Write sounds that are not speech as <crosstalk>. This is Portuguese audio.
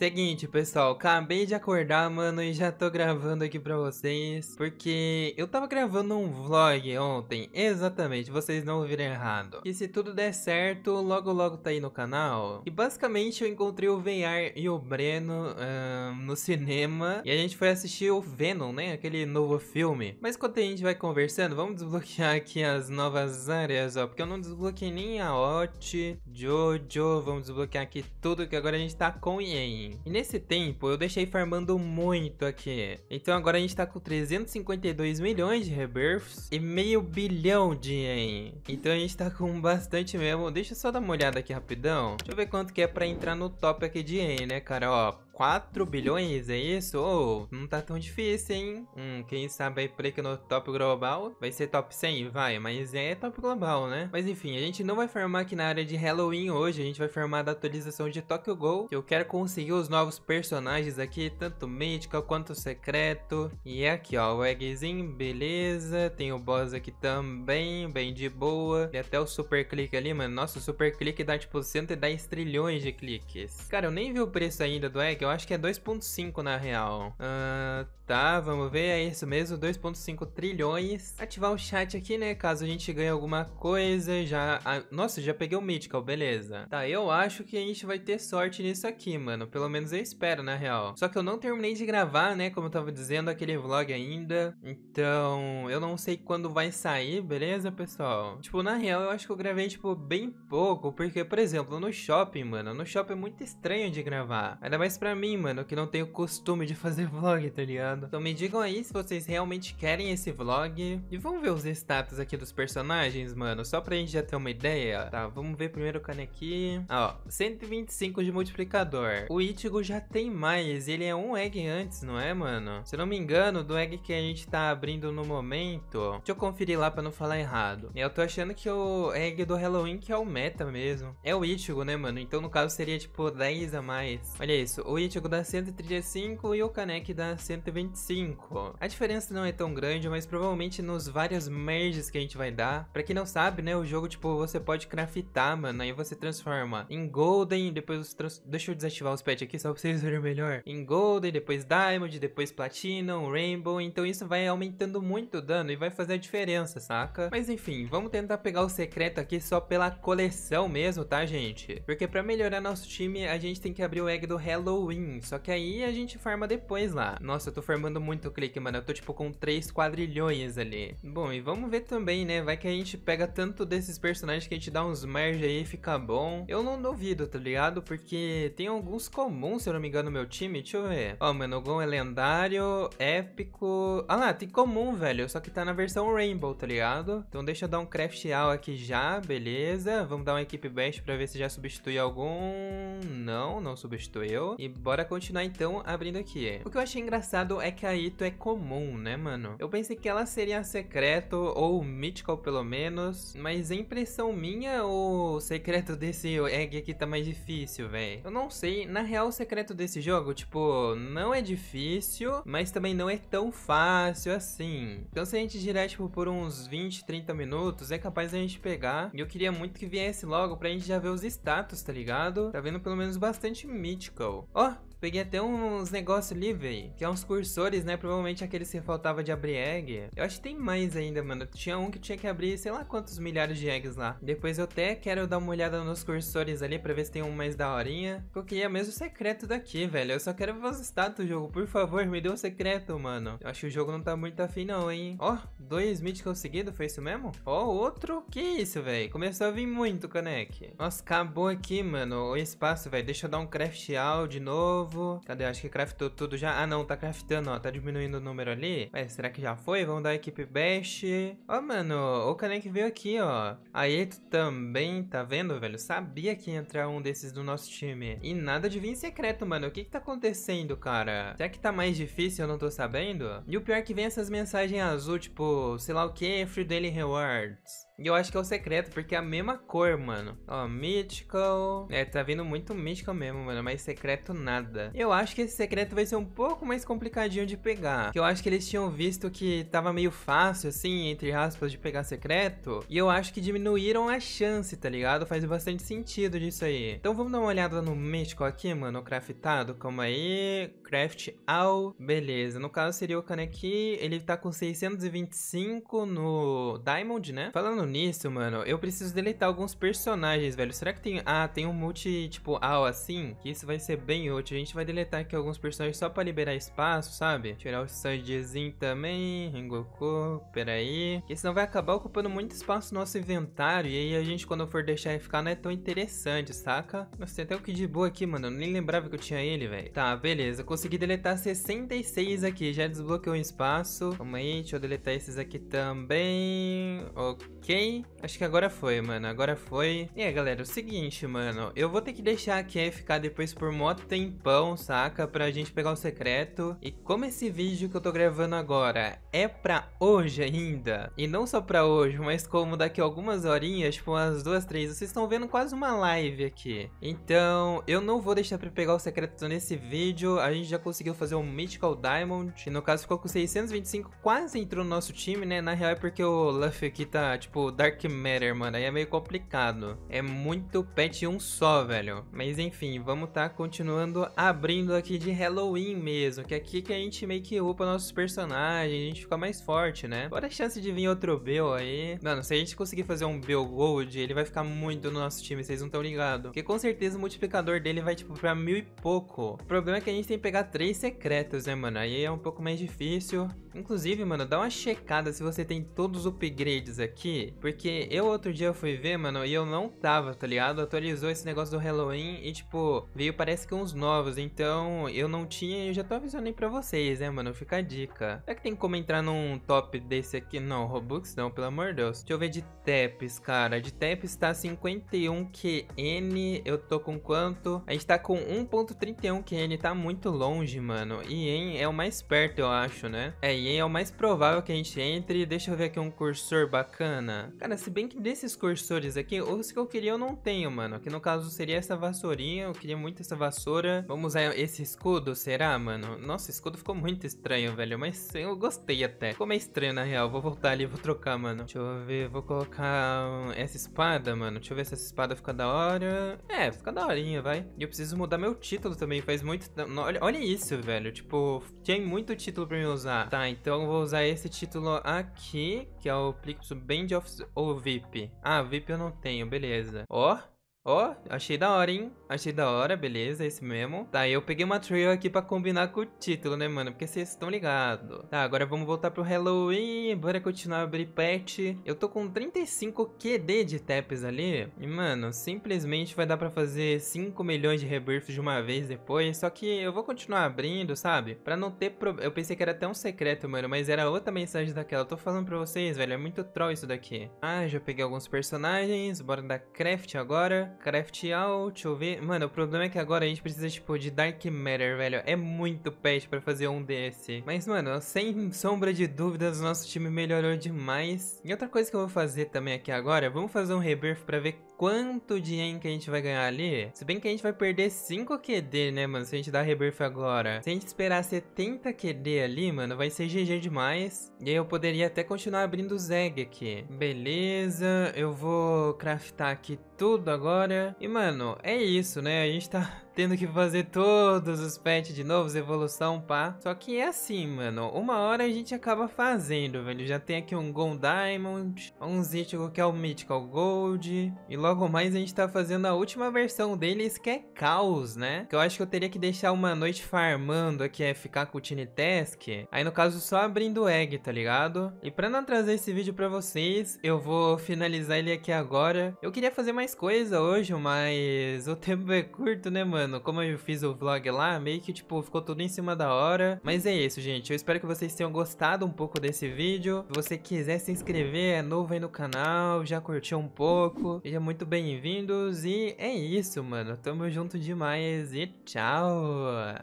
Seguinte, pessoal, acabei de acordar, mano, e já tô gravando aqui pra vocês, porque eu tava gravando um vlog ontem, exatamente, vocês não ouviram errado. E se tudo der certo, logo logo tá aí no canal. E basicamente eu encontrei o VR e o Breno uh, no cinema, e a gente foi assistir o Venom, né, aquele novo filme. Mas enquanto a gente vai conversando, vamos desbloquear aqui as novas áreas, ó, porque eu não desbloqueei nem a Ot, Jojo, vamos desbloquear aqui tudo, que agora a gente tá com Yen. E nesse tempo eu deixei farmando muito aqui. Então agora a gente tá com 352 milhões de rebirths e meio bilhão de yen. Então a gente tá com bastante mesmo. Deixa eu só dar uma olhada aqui rapidão. Deixa eu ver quanto que é pra entrar no top aqui de yen, né, cara? Ó, 4 bilhões, é isso? Oh, não tá tão difícil, hein? Hum, quem sabe aí por aqui no top global vai ser top 100, vai, mas é top global, né? Mas enfim, a gente não vai farmar aqui na área de Halloween hoje, a gente vai farmar da atualização de Tokyo Go que eu quero conseguir os novos personagens aqui, tanto mítico quanto secreto. E é aqui, ó, o eggzinho, beleza, tem o boss aqui também, bem de boa. E até o super clique ali, mano, nossa, o super clique dá tipo 110 trilhões de cliques. Cara, eu nem vi o preço ainda do egg, eu acho que é 2.5 na real. Uh, tá, vamos ver, é isso mesmo, 2.5 trilhões. Ativar o chat aqui, né, caso a gente ganhe alguma coisa, já... Ah, nossa, já peguei o Mythical, beleza. Tá, eu acho que a gente vai ter sorte nisso aqui, mano, pelo menos eu espero, na real. Só que eu não terminei de gravar, né, como eu tava dizendo, aquele vlog ainda. Então, eu não sei quando vai sair, beleza, pessoal? Tipo, na real, eu acho que eu gravei, tipo, bem pouco, porque, por exemplo, no shopping, mano, no shopping é muito estranho de gravar. Ainda mais pra mim, mano, que não tenho costume de fazer <laughs> vlog, tá ligado? Então me digam aí se vocês realmente querem esse vlog. E vamos ver os status aqui dos personagens, mano, só pra gente já ter uma ideia. Tá, vamos ver primeiro o Kane aqui. Ó, 125 de multiplicador. O Ichigo já tem mais, ele é um egg antes, não é, mano? Se não me engano, do egg que a gente tá abrindo no momento... Deixa eu conferir lá pra não falar errado. Eu tô achando que o egg do Halloween que é o meta mesmo. É o Ichigo, né, mano? Então, no caso, seria, tipo, 10 a mais. Olha isso, o Ichigo dá 135 e o Kaneki dá 125. A diferença não é tão grande, mas provavelmente nos vários merges que a gente vai dar. Pra quem não sabe, né, o jogo, tipo, você pode craftar, mano, aí você transforma em Golden, depois você trans... Deixa eu desativar os pets aqui só pra vocês <laughs> verem melhor. Em Golden, depois Diamond, depois Platinum, Rainbow, então isso vai aumentando muito o dano e vai fazer a diferença, saca? Mas enfim, vamos tentar pegar o secreto aqui só pela coleção mesmo, tá, gente? Porque pra melhorar nosso time, a gente tem que abrir o egg do Halloween ruim. Só que aí a gente farma depois lá. Nossa, eu tô farmando muito clique, mano. Eu tô tipo com 3 quadrilhões ali. Bom, e vamos ver também, né? Vai que a gente pega tanto desses personagens que a gente dá uns merge aí e fica bom. Eu não duvido, tá ligado? Porque tem alguns comuns, se eu não me engano, no meu time. Deixa eu ver. Ó, oh, mano, o Gon é lendário, épico. Ah lá, tem comum, velho. Só que tá na versão Rainbow, tá ligado? Então deixa eu dar um craft all aqui já, beleza. Vamos dar uma equipe best pra ver se já substitui algum. Não, não substituiu. E bora continuar então abrindo aqui. O que eu achei engraçado é que a Ito é comum, né, mano? Eu pensei que ela seria secreto, ou mythical pelo menos, mas é impressão minha o secreto desse egg aqui tá mais difícil, velho? Eu não sei, na real o secreto desse jogo, tipo, não é difícil, mas também não é tão fácil assim. Então se a gente girar, tipo, por uns 20, 30 minutos, é capaz da gente pegar, e eu queria muito que viesse logo pra gente já ver os status, tá ligado? Tá vendo pelo menos bastante mythical. Ó, oh, huh? Peguei até uns negócios ali, velho. Que é uns cursores, né? Provavelmente aqueles que faltava de abrir egg. Eu acho que tem mais ainda, mano. Tinha um que tinha que abrir sei lá quantos milhares de eggs lá. Depois eu até quero dar uma olhada nos cursores ali pra ver se tem um mais da horinha. Eu queria mesmo o secreto daqui, velho. Eu só quero ver os status do jogo. Por favor, me dê um secreto, mano. Eu acho que o jogo não tá muito afim não, hein. Ó, oh, dois mythicals conseguidos, foi isso mesmo? Ó, oh, outro. Que isso, velho. Começou a vir muito, Kanek. Nossa, acabou aqui, mano, o espaço, velho. Deixa eu dar um craft out de novo novo. Cadê? Acho que craftou tudo já. Ah, não, tá craftando, ó. Tá diminuindo o número ali. Ué, será que já foi? Vamos dar equipe best. Ó, oh, mano, o Kanek veio aqui, ó. Aí, tu também tá vendo, velho? Sabia que ia entrar um desses do nosso time. E nada de vir secreto, mano. O que que tá acontecendo, cara? Será que tá mais difícil? Eu não tô sabendo. E o pior é que vem essas mensagens azul, tipo, sei lá o que, Free Daily Rewards. E eu acho que é o secreto, porque é a mesma cor, mano. Ó, Mythical. É, tá vindo muito Mythical mesmo, mano. Mas secreto nada. Eu acho que esse secreto vai ser um pouco mais complicadinho de pegar. Que eu acho que eles tinham visto que tava meio fácil, assim, entre aspas, de pegar secreto. E eu acho que diminuíram a chance, tá ligado? Faz bastante sentido disso aí. Então vamos dar uma olhada no Mythical aqui, mano. Craftado. Calma aí. Craft all. Beleza. No caso seria o Kaneki. Ele tá com 625 no Diamond, né? Falando nisso, mano, eu preciso deletar alguns personagens, velho. Será que tem... Ah, tem um multi, tipo, ao assim? Que isso vai ser bem útil. A gente vai deletar aqui alguns personagens só pra liberar espaço, sabe? Tirar o Sanjizin também, Rengoku, peraí. Porque senão vai acabar ocupando muito espaço no nosso inventário. E aí a gente, quando for deixar ele ficar, não é tão interessante, saca? Nossa, tem até o Kid Buu aqui, mano. Eu nem lembrava que eu tinha ele, velho. Tá, beleza. Consegui deletar 66 aqui. Já desbloqueou um espaço. Calma aí, deixa eu deletar esses aqui também. Ok acho que agora foi, mano, agora foi. E é, galera, é o seguinte, mano, eu vou ter que deixar a Ké ficar depois por moto tempão, saca? Pra gente pegar o secreto. E como esse vídeo que eu tô gravando agora é pra hoje ainda, e não só pra hoje, mas como daqui a algumas horinhas, tipo umas duas, três, vocês estão vendo quase uma live aqui. Então, eu não vou deixar pra pegar o secreto nesse vídeo, a gente já conseguiu fazer um Mythical Diamond, e no caso ficou com 625, quase entrou no nosso time, né? Na real é porque o Luffy aqui tá, tipo, Dark Matter, mano. Aí é meio complicado. É muito pet um só, velho. Mas enfim, vamos tá continuando abrindo aqui de Halloween mesmo. Que é aqui que a gente meio que upa nossos personagens. A gente fica mais forte, né? Bora a chance de vir outro Bill aí. Mano, se a gente conseguir fazer um Bill Gold, ele vai ficar muito no nosso time. Vocês não estão ligados. Porque com certeza o multiplicador dele vai, tipo, pra mil e pouco. O problema é que a gente tem que pegar três secretos, né, mano? Aí é um pouco mais difícil. Inclusive, mano, dá uma checada se você tem todos os upgrades aqui porque eu outro dia eu fui ver, mano, e eu não tava, tá ligado? Atualizou esse negócio do Halloween e, tipo, veio parece que uns novos. Então eu não tinha eu já tô avisando aí pra vocês, né, mano? Fica a dica. Será que tem como entrar num top desse aqui? Não, Robux não, pelo amor de Deus. Deixa eu ver de Teps, cara. De Teps tá 51QN. Eu tô com quanto? A gente tá com 1.31QN. Tá muito longe, mano. e Ien é o mais perto, eu acho, né? É, Ien é o mais provável que a gente entre. Deixa eu ver aqui um cursor bacana. Cara, se bem que desses cursores aqui, os que eu queria eu não tenho, mano. Que no caso seria essa vassourinha, eu queria muito essa vassoura. Vamos usar esse escudo, será, mano? Nossa, escudo ficou muito estranho, velho, mas eu gostei até. Como é estranho, na real, vou voltar ali e vou trocar, mano. Deixa eu ver, vou colocar hum, essa espada, mano. Deixa eu ver se essa espada fica da hora. É, fica da horinha, vai. E eu preciso mudar meu título também, faz muito... Olha, olha isso, velho, tipo, tem muito título pra mim usar. Tá, então eu vou usar esse título aqui, que é o Plixo Band of ou VIP? Ah, VIP eu não tenho, beleza. Ó, oh, Ó, oh, achei da hora, hein? Achei da hora, beleza, esse é mesmo. Tá, eu peguei uma trail aqui pra combinar com o título, né, mano? Porque vocês estão ligados. Tá, agora vamos voltar pro Halloween. Bora continuar a abrir pet. Eu tô com 35 QD de taps ali. E, mano, simplesmente vai dar pra fazer 5 milhões de rebirths de uma vez depois. Só que eu vou continuar abrindo, sabe? Pra não ter problema. Eu pensei que era até um secreto, mano, mas era outra mensagem daquela. Eu tô falando pra vocês, velho, é muito troll isso daqui. Ah, já peguei alguns personagens. Bora dar craft agora. Out, ah, oh, deixa eu ver. Mano, o problema é que agora a gente precisa, tipo, de Dark Matter, velho. É muito pet pra fazer um desse. Mas, mano, sem sombra de dúvidas, o nosso time melhorou demais. E outra coisa que eu vou fazer também aqui agora, vamos fazer um rebirth pra ver quanto de que a gente vai ganhar ali. Se bem que a gente vai perder 5 QD, né, mano? Se a gente dar rebirth agora. Se a gente esperar 70 QD ali, mano, vai ser GG demais. E aí eu poderia até continuar abrindo os Zeg aqui. Beleza, eu vou craftar aqui tudo agora. E, mano, é isso, né? A gente tá tendo que fazer todos os pets de novo, evolução, pá. Só que é assim, mano, uma hora a gente acaba fazendo, velho. Já tem aqui um Gold Diamond, um Zitigo que é o Mythical Gold, e logo mais a gente tá fazendo a última versão deles, que é Caos, né? Que eu acho que eu teria que deixar uma noite farmando aqui, é ficar com o Tiny Task. Aí, no caso, só abrindo egg, tá ligado? E pra não trazer esse vídeo pra vocês, eu vou finalizar ele aqui agora. Eu queria fazer mais coisa hoje, mas o tempo é curto, né, mano? mano, como eu fiz o vlog lá, meio que, tipo, ficou tudo em cima da hora. Mas é isso, gente. Eu espero que vocês tenham gostado um pouco desse vídeo. Se você quiser se inscrever, é novo aí no canal, já curtiu um pouco. seja muito bem-vindos e é isso, mano. Tamo junto demais e tchau!